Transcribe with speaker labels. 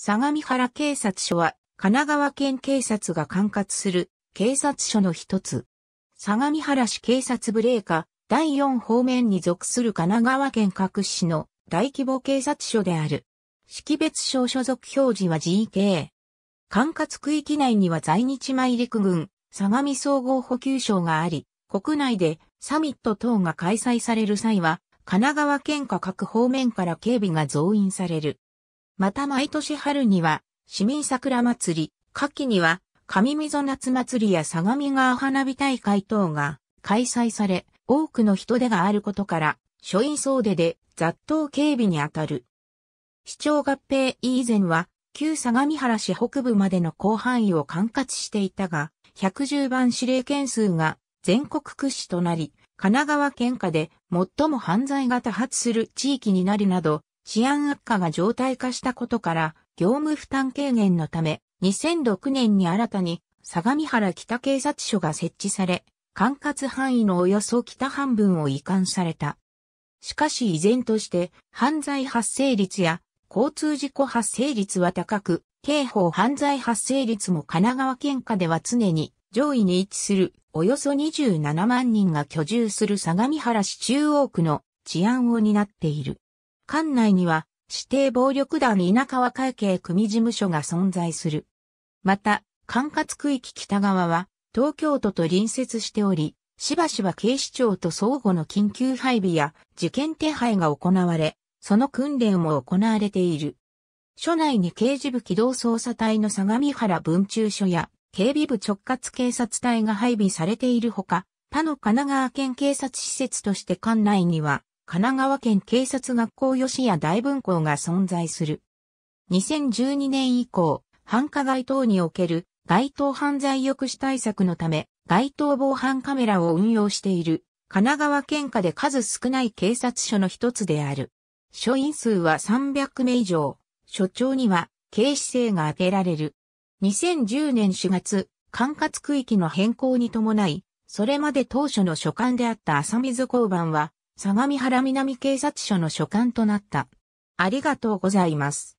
Speaker 1: 相模原警察署は、神奈川県警察が管轄する警察署の一つ。相模原市警察部令下第4方面に属する神奈川県各市の大規模警察署である。識別証所属表示は GK。管轄区域内には在日米陸軍相模総合補給省があり、国内でサミット等が開催される際は、神奈川県下各方面から警備が増員される。また毎年春には、市民桜祭り、夏季には、上溝夏祭りや相模川花火大会等が開催され、多くの人出があることから、諸院総出で雑踏警備にあたる。市長合併以前は、旧相模原市北部までの広範囲を管轄していたが、110番指令件数が全国屈指となり、神奈川県下で最も犯罪が多発する地域になるなど、治安悪化が常態化したことから、業務負担軽減のため、2006年に新たに、相模原北警察署が設置され、管轄範囲のおよそ北半分を移管された。しかし依然として、犯罪発生率や交通事故発生率は高く、刑法犯罪発生率も神奈川県下では常に上位に位置するおよそ27万人が居住する相模原市中央区の治安を担っている。館内には指定暴力団稲川会計組事務所が存在する。また、管轄区域北側は東京都と隣接しており、しばしば警視庁と相互の緊急配備や事件手配が行われ、その訓練も行われている。署内に刑事部機動捜査隊の相模原分駐所や警備部直轄警察隊が配備されているほか、他の神奈川県警察施設として管内には神奈川県警察学校吉谷大分校が存在する。2012年以降、繁華街等における街頭犯罪抑止対策のため、街頭防犯カメラを運用している、神奈川県下で数少ない警察署の一つである。署員数は300名以上、署長には警視制が当てられる。2010年4月、管轄区域の変更に伴い、それまで当初の所管であった浅水交番は、相模原南警察署の所管となった。ありがとうございます。